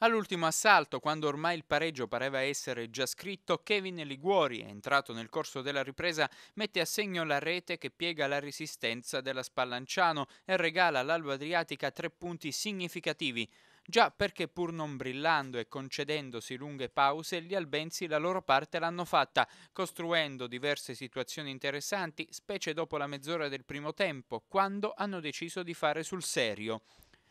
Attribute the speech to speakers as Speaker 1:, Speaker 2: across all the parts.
Speaker 1: All'ultimo assalto, quando ormai il pareggio pareva essere già scritto, Kevin Liguori, entrato nel corso della ripresa, mette a segno la rete che piega la resistenza della Spallanciano e regala all'Alba Adriatica tre punti significativi. Già perché pur non brillando e concedendosi lunghe pause, gli albenzi la loro parte l'hanno fatta, costruendo diverse situazioni interessanti, specie dopo la mezz'ora del primo tempo, quando hanno deciso di fare sul serio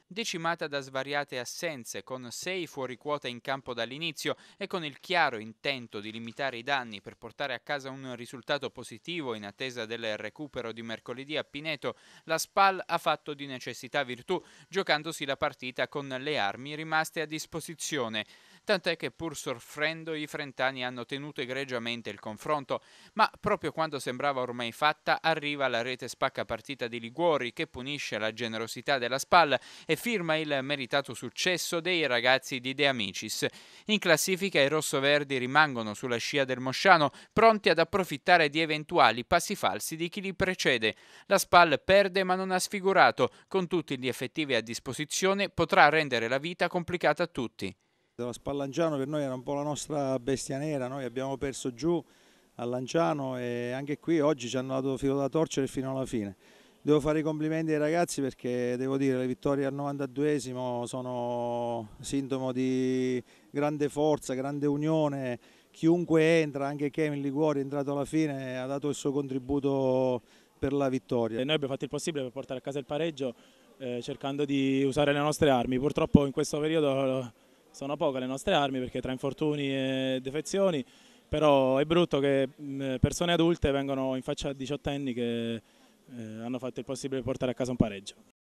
Speaker 1: decimata da svariate assenze, con 6 fuori quota in campo dall'inizio e con il chiaro intento di limitare i danni per portare a casa un risultato positivo in attesa del recupero di mercoledì a Pineto, la Spal ha fatto di necessità virtù, giocandosi la partita con le armi rimaste a disposizione tant'è che pur soffrendo i frentani hanno tenuto egregiamente il confronto, ma proprio quando sembrava ormai fatta arriva la rete spacca partita di Liguori che punisce la generosità della Spal e firma il meritato successo dei ragazzi di De Amicis. In classifica i rossoverdi rimangono sulla scia del Mosciano, pronti ad approfittare di eventuali passi falsi di chi li precede. La Spal perde ma non ha sfigurato, con tutti gli effettivi a disposizione potrà rendere la vita complicata a tutti.
Speaker 2: Lo Spallangiano per noi era un po' la nostra bestia nera, noi abbiamo perso giù a Lanciano e anche qui oggi ci hanno dato filo da torcere fino alla fine. Devo fare i complimenti ai ragazzi perché devo dire le vittorie al 92esimo sono sintomo di grande forza, grande unione, chiunque entra, anche Kevin Liguori è entrato alla fine ha dato il suo contributo per la vittoria. E
Speaker 3: noi abbiamo fatto il possibile per portare a casa il pareggio eh, cercando di usare le nostre armi, purtroppo in questo periodo sono poche le nostre armi perché tra infortuni e defezioni, però è brutto che persone adulte vengano in faccia a diciottenni che eh, hanno fatto il possibile per portare a casa un pareggio.